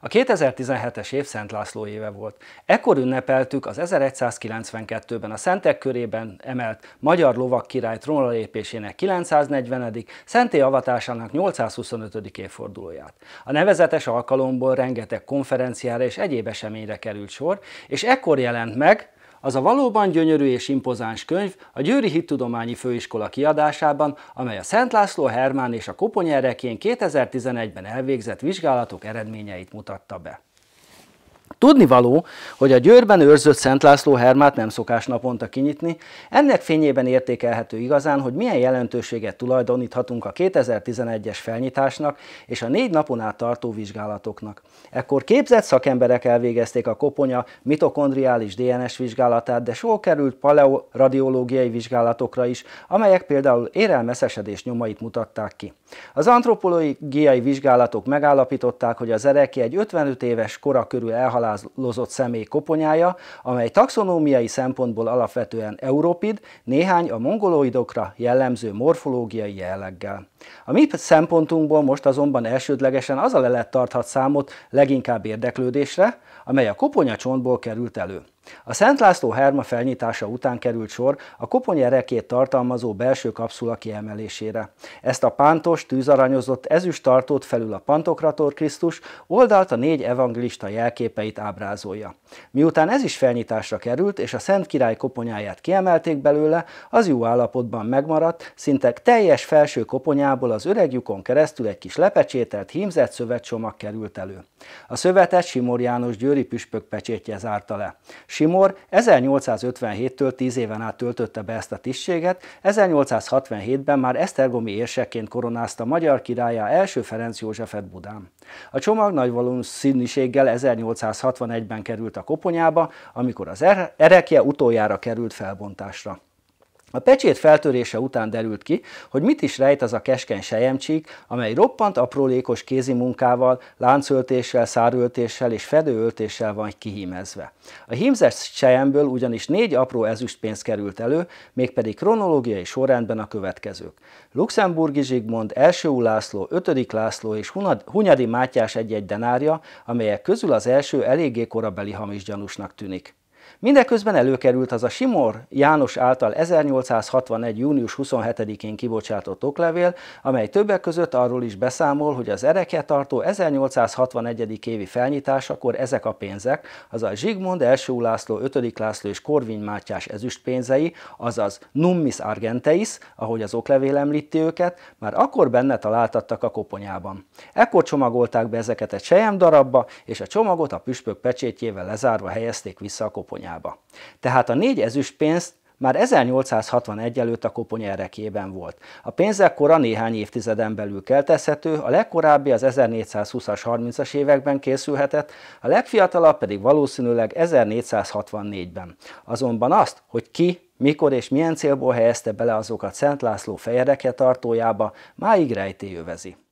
A 2017-es év Szent László éve volt. Ekkor ünnepeltük az 1192-ben a Szentek körében emelt Magyar Lovak Király trónalépésének 940 szenté avatásának 825. évfordulóját. A nevezetes alkalomból rengeteg konferenciára és egyéb eseményre került sor, és ekkor jelent meg az a valóban gyönyörű és impozáns könyv a Győri Hittudományi Főiskola kiadásában, amely a Szent László Hermán és a Koponyerekén 2011-ben elvégzett vizsgálatok eredményeit mutatta be. Tudni való, hogy a Győrben őrzött Szent László Hermát nem szokás naponta kinyitni, ennek fényében értékelhető igazán, hogy milyen jelentőséget tulajdoníthatunk a 2011-es felnyitásnak és a négy napon át tartó vizsgálatoknak. Ekkor képzett szakemberek elvégezték a koponya mitokondriális DNS vizsgálatát, de sok került paleoradiológiai vizsgálatokra is, amelyek például érelmeszesedés nyomait mutatták ki. Az antropológiai vizsgálatok megállapították, hogy az ereki egy 55 éves kora körül elhalált meghatározott személy koponyája, amely taxonómiai szempontból alapvetően európid, néhány a mongoloidokra jellemző morfológiai jelleggel. A mi szempontunkból most azonban elsődlegesen az a lelet tarthat számot leginkább érdeklődésre, amely a koponya csontból került elő. A Szent László Herma felnyitása után került sor a rekét tartalmazó belső kapszula kiemelésére. Ezt a pántos, tűzaranyozott ezüst tartót felül a Pantokrator Krisztus, oldalt a négy evangelista jelképeit ábrázolja. Miután ez is felnyitásra került, és a Szent Király koponyáját kiemelték belőle, az jó állapotban megmaradt, szinte teljes felső koponyából az öreg lyukon keresztül egy kis lepecsételt, hímzett szövetcsomag került elő. A szövetet Simor János Győri püspök pecsétje zárta le. Simor 1857-től 10 éven át töltötte be ezt a tisztséget, 1867-ben már esztergomi érsekként koronázta magyar királya első Ferenc Józsefet Budán. A csomag nagy valószínűséggel 1861-ben került a koponyába, amikor az er- erekje utoljára került felbontásra. A pecsét feltörése után derült ki, hogy mit is rejt az a keskeny sejemcsík, amely roppant aprólékos kézi munkával, láncöltéssel, száröltéssel és fedőöltéssel van kihímezve. A hímzes sejemből ugyanis négy apró ezüstpénz került elő, mégpedig kronológiai sorrendben a következők. Luxemburgi Zsigmond, első László, ötödik László és Hunyadi Mátyás egy-egy denárja, amelyek közül az első eléggé korabeli hamis gyanúsnak tűnik. Mindeközben előkerült az a Simor János által 1861. június 27-én kibocsátott oklevél, amely többek között arról is beszámol, hogy az tartó 1861. évi felnyitásakor ezek a pénzek, azaz Zsigmond, első László, 5. László és Korvin Mátyás ezüstpénzei, azaz nummis argenteis, ahogy az oklevél említi őket, már akkor benne találtattak a koponyában. Ekkor csomagolták be ezeket egy sejem darabba, és a csomagot a püspök pecsétjével lezárva helyezték vissza a koponyába koponyába. Tehát a négy ezüstpénzt már 1861 előtt a koponya erekében volt. A pénzek kora néhány évtizeden belül keltezhető, a legkorábbi az 1420-as 30-as években készülhetett, a legfiatalabb pedig valószínűleg 1464-ben. Azonban azt, hogy ki, mikor és milyen célból helyezte bele azokat Szent László fejereke tartójába, máig rejtélyövezi.